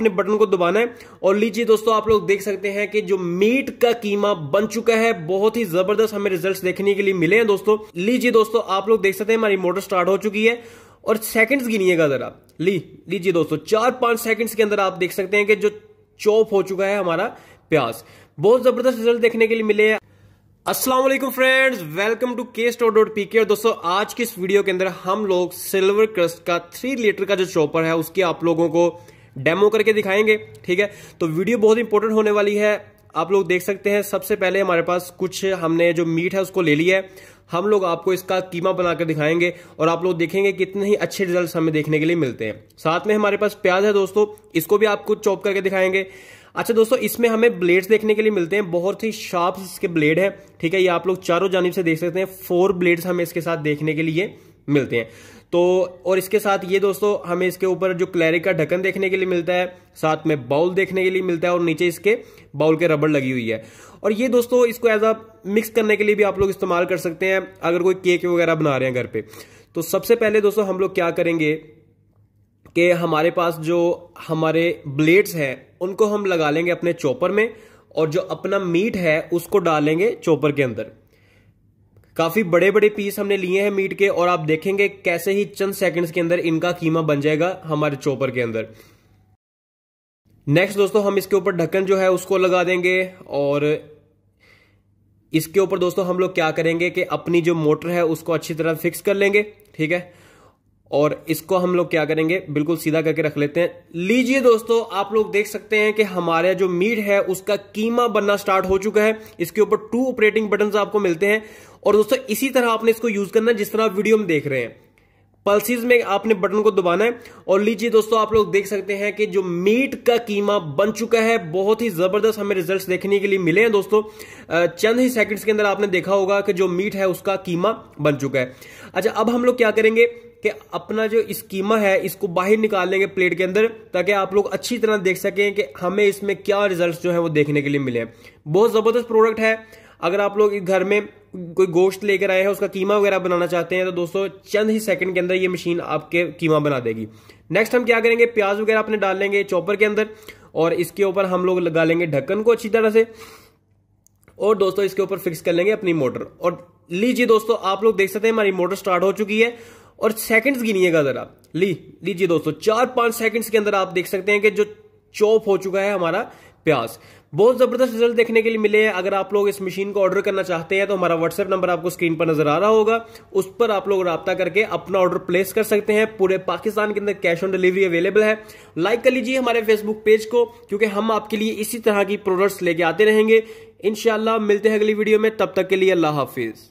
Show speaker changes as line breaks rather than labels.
अपने बटन को दबाना है और लीजिए दोस्तों आप लोग देख सकते हैं कि जो मीट का कीमा बन चुका है बहुत ही जबरदस्त हमें रिजल्ट्स देखने के लिए मिले हैं दोस्तों लीजिए दोस्तों आप लोग देख सकते हैं हमारी मोटर स्टार्ट हो चुकी है और सेकंड्स गिनिएगा जरा ली लीजिए दोस्तों चार पांच सेकंड्स के अंदर आप देख सकते हैं कि जो चौप हो चुका है हमारा प्याज बहुत जबरदस्त रिजल्ट देखने के लिए मिले हैं असलम friends welcome to K store dot P K दोस्तों आज की इस वीडियो के अंदर हम लोग सिल्वर क्रस्ट का थ्री लीटर का जो चॉपर है उसकी आप लोगों को डेमो करके दिखाएंगे ठीक है तो वीडियो बहुत इंपॉर्टेंट होने वाली है आप लोग देख सकते हैं सबसे पहले हमारे पास कुछ हमने जो मीट है उसको ले लिया है हम लोग आपको इसका कीमा बनाकर दिखाएंगे और आप लोग देखेंगे कितने ही अच्छे रिजल्ट हमें देखने के लिए मिलते हैं साथ में हमारे पास प्याज है दोस्तों इसको भी आपको चॉप करके दिखाएंगे अच्छा दोस्तों इसमें हमें ब्लेड्स देखने के लिए मिलते हैं बहुत ही शार्प इसके ब्लेड है ठीक है ये आप लोग चारों जानब से देख सकते हैं फोर ब्लेड्स हमें इसके साथ देखने के लिए मिलते हैं तो और इसके साथ ये दोस्तों हमें इसके ऊपर जो क्लैरिक का ढक्कन देखने के लिए मिलता है साथ में बाउल देखने के लिए मिलता है और नीचे इसके बाउल के रबड़ लगी हुई है और ये दोस्तों इसको एज अ मिक्स करने के लिए भी आप लोग इस्तेमाल कर सकते हैं अगर कोई केक वगैरह बना रहे हैं घर पे तो सबसे पहले दोस्तों हम लोग क्या करेंगे कि हमारे पास जो हमारे ब्लेड्स हैं उनको हम लगा लेंगे अपने चॉपर में और जो अपना मीट है उसको डालेंगे चॉपर के अंदर काफी बड़े बड़े पीस हमने लिए हैं मीट के और आप देखेंगे कैसे ही चंद सेकंड्स के अंदर इनका कीमा बन जाएगा हमारे चोपर के अंदर नेक्स्ट दोस्तों हम इसके ऊपर ढक्कन जो है उसको लगा देंगे और इसके ऊपर दोस्तों हम लोग क्या करेंगे कि अपनी जो मोटर है उसको अच्छी तरह फिक्स कर लेंगे ठीक है और इसको हम लोग क्या करेंगे बिल्कुल सीधा करके रख लेते हैं लीजिए दोस्तों आप लोग देख सकते हैं कि हमारे जो मीट है उसका कीमा बनना स्टार्ट हो चुका है इसके ऊपर टू ऑपरेटिंग बटन आपको मिलते हैं और दोस्तों इसी तरह आपने इसको यूज करना जिस तरह आप वीडियो में देख रहे हैं पल्सिस में आपने बटन को दबाना है और लीजिए दोस्तों आप लोग देख सकते हैं कि जो मीट का कीमा बन चुका है बहुत ही जबरदस्त हमें रिजल्ट्स देखने के लिए मिले हैं दोस्तों चंद ही सेकंड्स के अंदर आपने देखा होगा कि जो मीट है उसका कीमा बन चुका है अच्छा अब हम लोग क्या करेंगे कि अपना जो स्कीमा है इसको बाहर निकाल लेंगे प्लेट के अंदर ताकि आप लोग अच्छी तरह देख सकें कि हमें इसमें क्या रिजल्ट्स जो है वो देखने के लिए मिले हैं बहुत ज़बरदस्त प्रोडक्ट है अगर आप लोग घर में कोई गोश्त लेकर आए हैं उसका कीमा वगैरह बनाना चाहते हैं तो दोस्तों चंद ही सेकंड के अंदर ये मशीन आपके कीमा बना देगी नेक्स्ट हम क्या करेंगे प्याज वगैरह अपने डाल लेंगे चॉपर के अंदर और इसके ऊपर हम लोग लगा लेंगे ढक्कन को अच्छी तरह से और दोस्तों इसके ऊपर फिक्स कर लेंगे अपनी मोटर और लीजिए दोस्तों आप लोग देख सकते हैं हमारी मोटर स्टार्ट हो चुकी है और सेकंड्स गिनिएगा जरा ली लीजिए दोस्तों चार पांच सेकंड्स के अंदर आप देख सकते हैं कि जो चॉप हो चुका है हमारा प्याज बहुत ज़बरदस्त रिजल्ट देखने के लिए मिले हैं अगर आप लोग इस मशीन को ऑर्डर करना चाहते हैं तो हमारा व्हाट्सएप नंबर आपको स्क्रीन पर नजर आ रहा होगा उस पर आप लोग रब्ता करके अपना ऑर्डर प्लेस कर सकते हैं पूरे पाकिस्तान के अंदर कैश ऑन डिलीवरी अवेलेबल है लाइक कर लीजिए हमारे फेसबुक पेज को क्योंकि हम आपके लिए इसी तरह की प्रोडक्ट्स लेके आते रहेंगे इनशाला मिलते हैं अगली वीडियो में तब तक के लिए अल्लाह हाफिज़